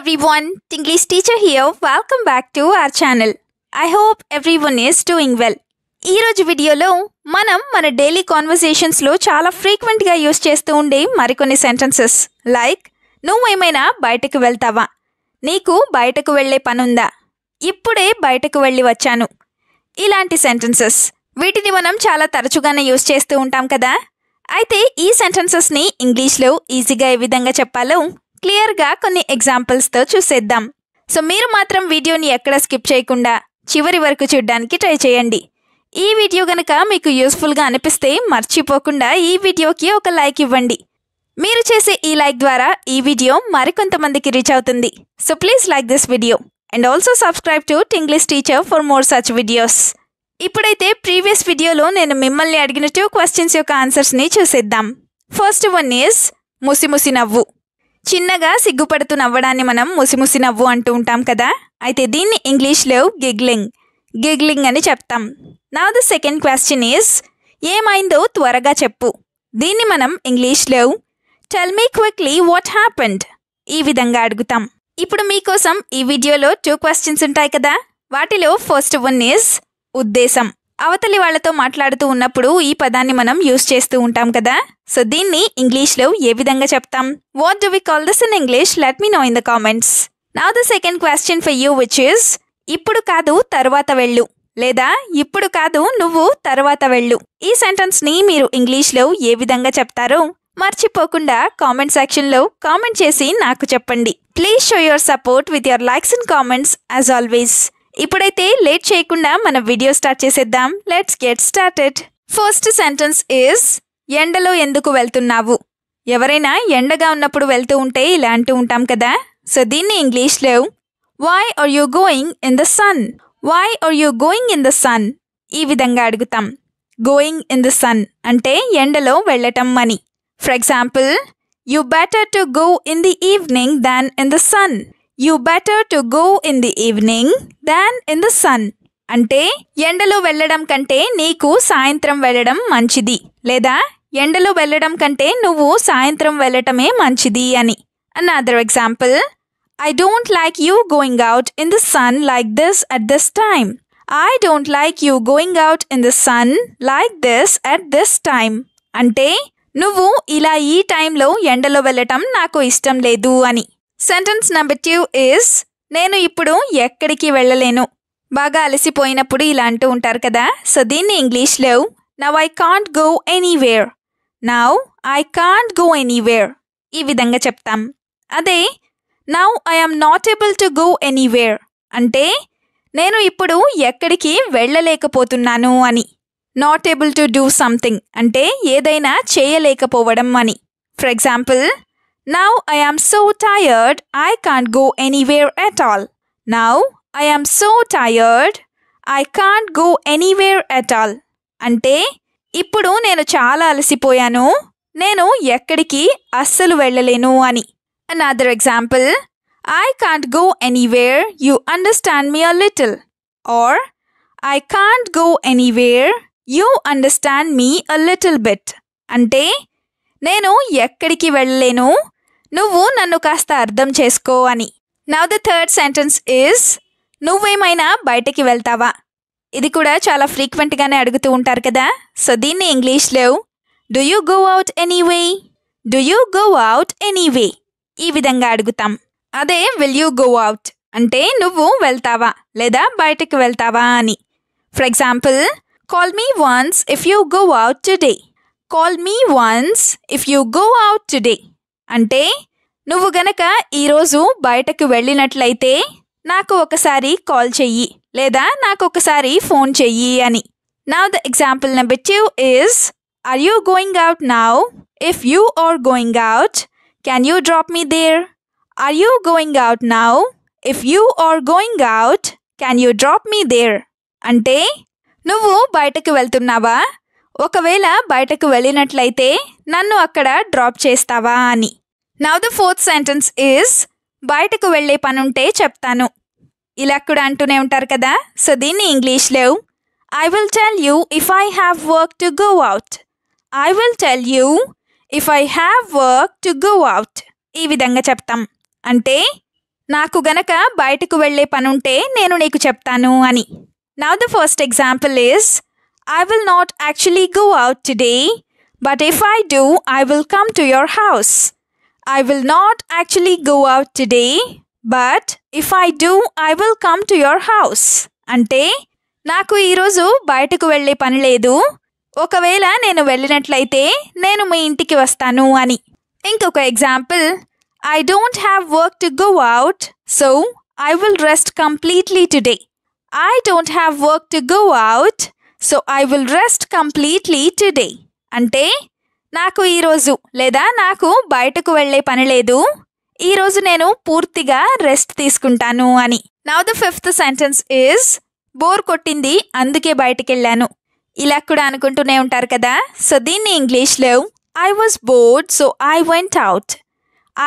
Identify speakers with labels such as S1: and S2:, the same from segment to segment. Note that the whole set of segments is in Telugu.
S1: everyone, Tinglish teacher here. Welcome back to our channel. I hope everyone is doing well ఈ రోజు వీడియోలో మనం మన డైలీ కాన్వర్సేషన్స్లో చాలా ఫ్రీక్వెంట్గా యూస్ చేస్తూ ఉండే మరికొన్ని సెంటెన్సెస్ లైక్ నువ్వేమైనా బయటకు వెళ్తావా నీకు బయటకు వెళ్ళే పనుందా ఇప్పుడే బయటకు వెళ్ళి వచ్చాను ఇలాంటి సెంటెన్సెస్ వీటిని మనం చాలా తరచుగానే యూస్ చేస్తూ ఉంటాం కదా అయితే ఈ సెంటెన్సెస్ని ఇంగ్లీష్లో ఈజీగా ఏ విధంగా చెప్పాలో క్లియర్గా కొన్ని ఎగ్జాంపుల్స్తో చూసేద్దాం సో మీరు మాత్రం వీడియోని ఎక్కడ స్కిప్ చేయకుండా చివరి వరకు చూడ్డానికి ట్రై చేయండి ఈ వీడియో గనక మీకు యూస్ఫుల్గా అనిపిస్తే మర్చిపోకుండా ఈ వీడియోకి ఒక లైక్ ఇవ్వండి మీరు చేసే ఈ లైక్ ద్వారా ఈ వీడియో మరికొంతమందికి రీచ్ అవుతుంది so please like this video and also subscribe to Tinglish teacher for more such videos ఇప్పుడైతే ప్రీవియస్ వీడియోలో నేను మిమ్మల్ని అడిగిన టూ క్వశ్చన్స్ యొక్క ఆన్సర్స్ని చూసేద్దాం ఫస్ట్ వన్ ఈజ్ ముసిముసి నవ్వు చిన్నగా సిగ్గుపడుతూ నవ్వడాన్ని మనం ముసిముసి నవ్వు అంటూ ఉంటాం కదా అయితే దీన్ని ఇంగ్లీష్లో గిగ్లింగ్ గిగ్లింగ్ అని చెప్తాం నా ద సెకండ్ క్వశ్చన్ ఈస్ ఏమైందో త్వరగా చెప్పు దీన్ని మనం ఇంగ్లీష్లో tell me quickly what happened ఈ విధంగా అడుగుతాం ఇప్పుడు మీకోసం ఈ వీడియోలో టూ క్వశ్చన్స్ ఉంటాయి కదా వాటిలో ఫస్ట్ వన్ ఈజ్ ఉద్దేశం అవతలి వాళ్ళతో మాట్లాడుతూ ఉన్నప్పుడు ఈ పదాన్ని మనం యూస్ చేస్తూ ఉంటాం కదా సో దీన్ని ఇంగ్లీష్లో ఏ విధంగా చెప్తాం what do we call this in English let me know in the comments నా the second question for you which is ఇప్పుడు కాదు తర్వాత వెళ్ళు లేదా ఇప్పుడు కాదు నువ్వు తర్వాత వెళ్ళు ఈ ని మీరు ఇంగ్లీష్లో ఏ విధంగా చెప్తారో మర్చిపోకుండా కామెంట్ సెక్షన్లో కామెంట్ చేసి నాకు చెప్పండి please show your support with your likes and comments as always ఇప్పుడైతే లేట్ చేయకుండా మన వీడియో స్టార్ట్ చేసేద్దాం let's get started first sentence is ఎండలో ఎందుకు వెళ్తున్నావు ఎవరైనా ఎండగా ఉన్నప్పుడు వెళ్తూ ఉంటే ఇలా అంటూ ఉంటాం కదా సో దీన్ని ఇంగ్లీష్లో why are you going in the sun why are you going in the sun ఈ విధంగా అడుగుతాం గోయింగ్ ఇన్ ద సన్ అంటే ఎండలో వెళ్ళటం అని for example you better to go in the evening than in the sun you better to go in the evening than in the sun అంటే ఎండలో వెళ్ళడం కంటే నీకు సాయంత్రం వెళ్ళడం మంచిది లేదా ఎండలో వెళ్ళడం కంటే నువ్వు సాయంత్రం వెళ్ళటమే మంచిది అని another example I don't like you going out in the sun like this at this time I don't like you going out in the sun like this at this time అంటే నువ్వు ఇలా ఈ టైంలో ఎండలో వెళ్ళటం నాకు ఇష్టం లేదు అని సెంటెన్స్ నెంబర్ టూ ఇస్ నేను ఇప్పుడు ఎక్కడికి వెళ్ళలేను బాగా అలసిపోయినప్పుడు ఇలా అంటూ ఉంటారు కదా సో దీన్ని ఇంగ్లీష్లో now I can't go anywhere now I can't go anywhere ఈ విధంగా చెప్తాం అదే now I'm not able to go anywhere అంటే నేను ఇప్పుడు ఎక్కడికి వెళ్ళలేకపోతున్నాను అని not able to do something అంటే ఏదైనా చేయలేకపోవడం అని for example Now I am so tired, I can't go anywhere at all. Now I am so tired, I can't go anywhere at all. Ante, ippudu nenu chala alisipoyanu, nenu yekkadiki assalu vellalenu ani. Another example, I can't go anywhere, you understand me a little. Or, I can't go anywhere, you understand me a little bit. అంటే నేను ఎక్కడికి వెళ్ళలేను నువ్వు నన్ను కాస్త అర్థం చేసుకో అని now the third sentence is నువ్వేమైనా బయటకి వెళ్తావా ఇది కూడా చాలా ఫ్రీక్వెంట్గానే అడుగుతూ ఉంటారు కదా సో దీన్ని ఇంగ్లీష్లో do you go out anyway do you go out anyway ఈ విధంగా అడుగుతాం అదే విల్ యూ గో అవుట్ అంటే నువ్వు వెళ్తావా లేదా బయటకు వెళ్తావా అని for example call me once if you go out today call me once if you go out today అంటే నువ్వు గనక ఈరోజు బయటకు వెళ్ళినట్లయితే నాకు ఒకసారి కాల్ చెయ్యి లేదా నాకు ఒకసారి ఫోన్ చెయ్యి అని నా the example number two is are you going out now if you are going out can you drop me there are you going out now if you are going out can you drop me there అంటే నువ్వు బయటకు వెళ్తున్నావా ఒకవేళ బయటకు వెళ్ళినట్లయితే నన్ను అక్కడ డ్రాప్ చేస్తావా అని now the fourth sentence is బయటకు వెళ్ళే పనుంటే చెప్తాను ఇలా కూడా అంటూనే ఉంటారు కదా సో దీన్ని ఇంగ్లీష్ లేవు I will tell you if I have work to go out I will tell you if I have work to go out ఈ విధంగా చెప్తాం అంటే నాకు గనక బయటకు వెళ్ళే పనుంటే నేను నీకు చెప్తాను అని now the first example is I will not actually go out today, but if I do, I will come to your house. I will not actually go out today, but if I do, I will come to your house. Ante Naku Irozu Baitiku Velle Panledu Okavela Nenu Velinat Laite Nenu Mainti Vastanu Ani. Inkoka example I don't have work to go out, so I will rest completely today. I don't have work to go out. So I will rest completely today అంటే నాకు ఈరోజు లేదా నాకు బయటకు వెళ్ళే పని లేదు ఈరోజు నేను పూర్తిగా రెస్ట్ తీసుకుంటాను అని now the fifth sentence is bore కొట్టింది అందుకే బయటకెళ్ళాను ఇలా కూడా అనుకుంటూనే ఉంటారు కదా సో దీన్ని ఇంగ్లీష్లో I was bored so I went out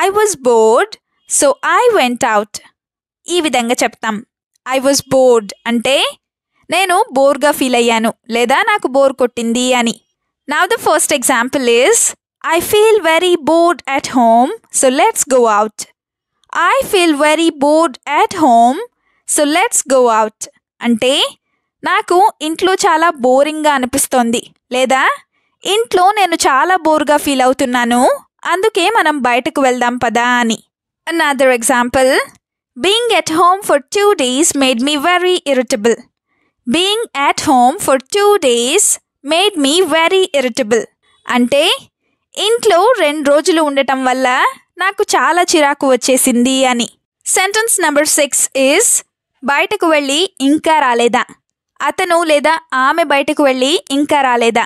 S1: I was bored so I went out ఈ విధంగా చెప్తాం ఐ వాజ్ బోర్డ్ అంటే నేను బోర్గా ఫీల్ అయ్యాను లేదా నాకు బోర్ కొట్టింది అని నా the first example is I feel very bored at home so let's go out I feel very bored at home so let's go out అంటే నాకు ఇంట్లో చాలా బోరింగ్గా అనిపిస్తోంది లేదా ఇంట్లో నేను చాలా బోర్గా ఫీల్ అవుతున్నాను అందుకే మనం బయటకు వెళ్దాం పదా అని other example being at home for two days made me very irritable being at home for two days made me very irritable అంటే ఇంట్లో రెండు రోజులు ఉండటం వల్ల నాకు చాలా చిరాకు వచ్చేసింది అని సెంటెన్స్ నెంబర్ సిక్స్ ఇస్ బయటకు వెళ్ళి ఇంకా రాలేదా అతను లేదా ఆమె బయటకు వెళ్ళి ఇంకా రాలేదా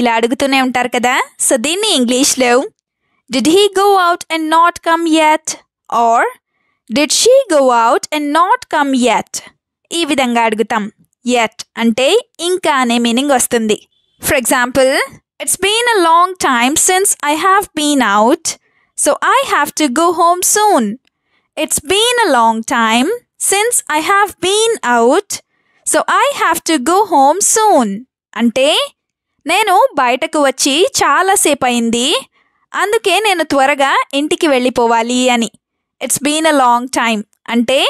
S1: ఇలా అడుగుతూనే ఉంటారు కదా సో దీన్ని ఇంగ్లీష్లో did he go out and not come yet or did she go out and not come yet ఈ విధంగా అడుగుతాం ఎట్ అంటే ఇంకా అనే మీనింగ్ వస్తుంది for example it's been a long time since I have been out so I have to go home soon it's been a long time since I have been out so I have to go home soon అంటే నేను బయటకు వచ్చి చాలాసేపు అయింది అందుకే నేను త్వరగా ఇంటికి వెళ్ళిపోవాలి అని it's been a long time అంటే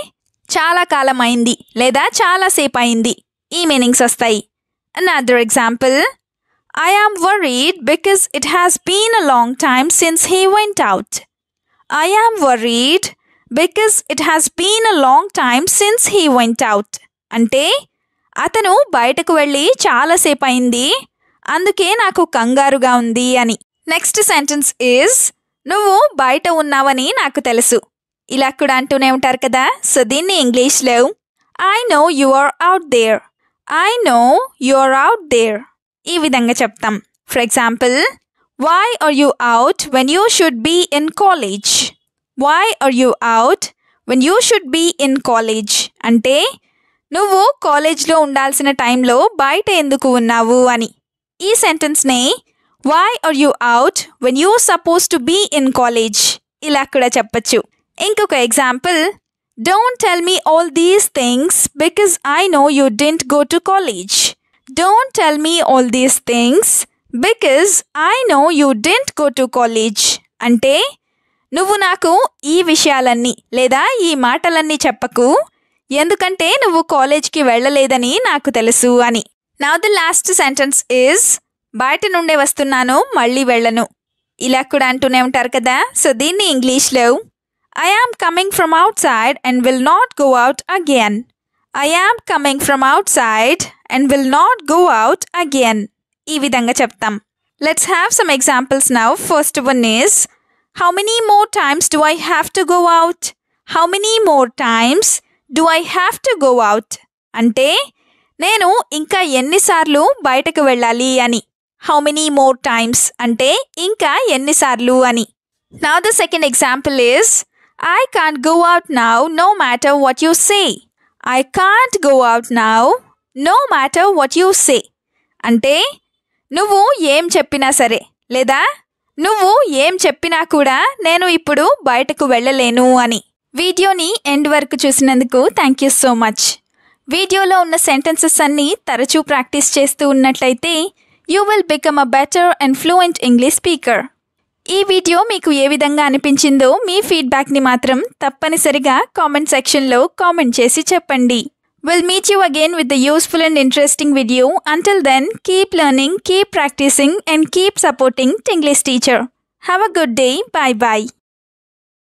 S1: చాలా కాలం అయింది లేదా చాలాసేపు అయింది ఈ మీనింగ్స్ వస్తాయి another example I am worried because it has been a long time since he went out I am worried because it has been a long time since he went out అంటే అతను బయటకు వెళ్ళి చాలాసేపు అయింది అందుకే నాకు కంగారుగా ఉంది అని నెక్స్ట్ సెంటెన్స్ ఈజ్ నువ్వు బయట ఉన్నావని నాకు తెలుసు ఇలా కూడా అంటూనే ఉంటారు కదా సో దీన్ని ఇంగ్లీష్లో I know you are out there I know your out there ఈ విధంగా చెప్తాం for example why are you out when you should be in college why are you out when you should be in college అంటే నువ్వు కాలేజ్లో ఉండాల్సిన టైంలో బయట ఎందుకు ఉన్నావు అని ఈ సెంటెన్స్ని why are you out when you suppose to be in college ఇలా కూడా చెప్పచ్చు ఇంకొక example Don't tell me all these things because I know you didn't go to college. Don't tell me all these things because I know you didn't go to college. అంటే నువ్వు నాకు ఈ విషయాలన్నీ లేదా ఈ మాటలన్నీ చెప్పకు ఎందుకంటే నువ్వు కాలేజ్కి వెళ్ళలేదని నాకు తెలుసు అని నా ద లాస్ట్ సెంటెన్స్ ఈజ్ బయట నుండే వస్తున్నాను మళ్ళీ వెళ్ళను ఇలా కూడా అంటూనే ఉంటారు కదా సో దీన్ని ఇంగ్లీష్లో I am coming from outside and will not go out again. I am coming from outside and and will go go out ఈ విధంగా చెప్తాం let's have some examples now first one is how many more times do I have to go out how many more times do I have to go out అంటే నేను ఇంకా ఎన్నిసార్లు బయటకు వెళ్ళాలి అని హౌ మెనీ మోర్ టైమ్స్ అంటే ఇంకా ఎన్నిసార్లు అని నా the second example is I can't go out now no matter what you say. I can't go out now no matter what you say అంటే నువ్వు ఏం చెప్పినా సరే లేదా నువ్వు ఏం చెప్పినా కూడా నేను ఇప్పుడు బయటకు వెళ్ళలేను అని వీడియోని ఎండ్ వరకు చూసినందుకు థ్యాంక్ యూ సో మచ్ వీడియోలో ఉన్న సెంటెన్సెస్ అన్నీ తరచూ ప్రాక్టీస్ చేస్తూ ఉన్నట్లయితే you will become a better and fluent English speaker ఈ వీడియో మీకు ఏ విధంగా అనిపించిందో మీ ఫీడ్బ్యాక్ని మాత్రం తప్పనిసరిగా కామెంట్ సెక్షన్లో కామెంట్ చేసి చెప్పండి will meet you again with the useful and interesting video until then keep learning keep practicing and keep supporting English teacher have a good day bye bye